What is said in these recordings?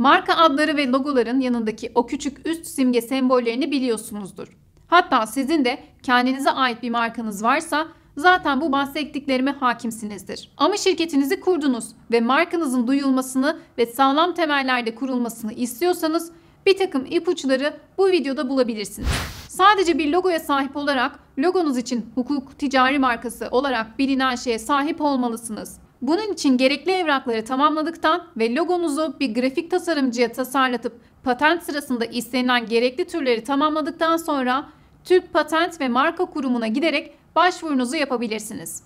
Marka adları ve logoların yanındaki o küçük üst simge sembollerini biliyorsunuzdur. Hatta sizin de kendinize ait bir markanız varsa zaten bu bahsettiklerime hakimsinizdir. Ama şirketinizi kurdunuz ve markanızın duyulmasını ve sağlam temellerde kurulmasını istiyorsanız bir takım ipuçları bu videoda bulabilirsiniz. Sadece bir logoya sahip olarak logonuz için hukuk, ticari markası olarak bilinen şeye sahip olmalısınız. Bunun için gerekli evrakları tamamladıktan ve logonuzu bir grafik tasarımcıya tasarlatıp patent sırasında istenilen gerekli türleri tamamladıktan sonra Türk Patent ve Marka Kurumu'na giderek başvurunuzu yapabilirsiniz.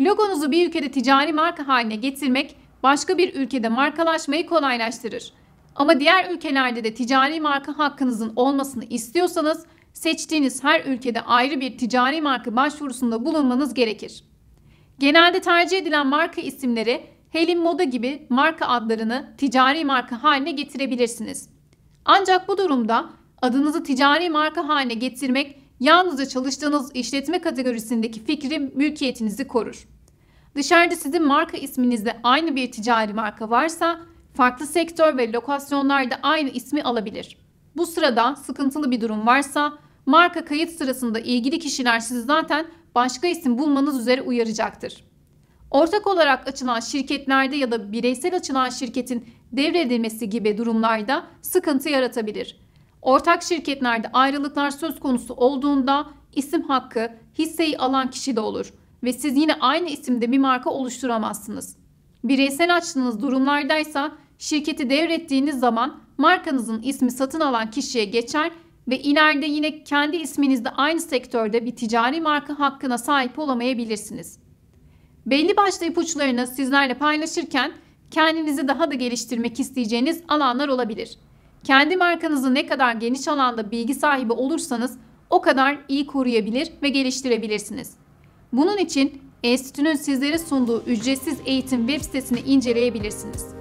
Logonuzu bir ülkede ticari marka haline getirmek başka bir ülkede markalaşmayı kolaylaştırır. Ama diğer ülkelerde de ticari marka hakkınızın olmasını istiyorsanız seçtiğiniz her ülkede ayrı bir ticari marka başvurusunda bulunmanız gerekir. Genelde tercih edilen marka isimleri Helin Moda gibi marka adlarını ticari marka haline getirebilirsiniz. Ancak bu durumda adınızı ticari marka haline getirmek yalnızca çalıştığınız işletme kategorisindeki fikri mülkiyetinizi korur. Dışarıda sizin marka isminizde aynı bir ticari marka varsa farklı sektör ve lokasyonlarda aynı ismi alabilir. Bu sırada sıkıntılı bir durum varsa marka kayıt sırasında ilgili kişiler sizi zaten başka isim bulmanız üzere uyaracaktır. Ortak olarak açılan şirketlerde ya da bireysel açılan şirketin devredilmesi gibi durumlarda sıkıntı yaratabilir. Ortak şirketlerde ayrılıklar söz konusu olduğunda isim hakkı hisseyi alan kişi de olur ve siz yine aynı isimde bir marka oluşturamazsınız. Bireysel açtığınız durumlardaysa şirketi devrettiğiniz zaman markanızın ismi satın alan kişiye geçer ve ileride yine kendi isminizde aynı sektörde bir ticari marka hakkına sahip olamayabilirsiniz. Belli başlı ipuçlarını sizlerle paylaşırken kendinizi daha da geliştirmek isteyeceğiniz alanlar olabilir. Kendi markanızı ne kadar geniş alanda bilgi sahibi olursanız o kadar iyi koruyabilir ve geliştirebilirsiniz. Bunun için enstitünün sizlere sunduğu ücretsiz eğitim web sitesini inceleyebilirsiniz.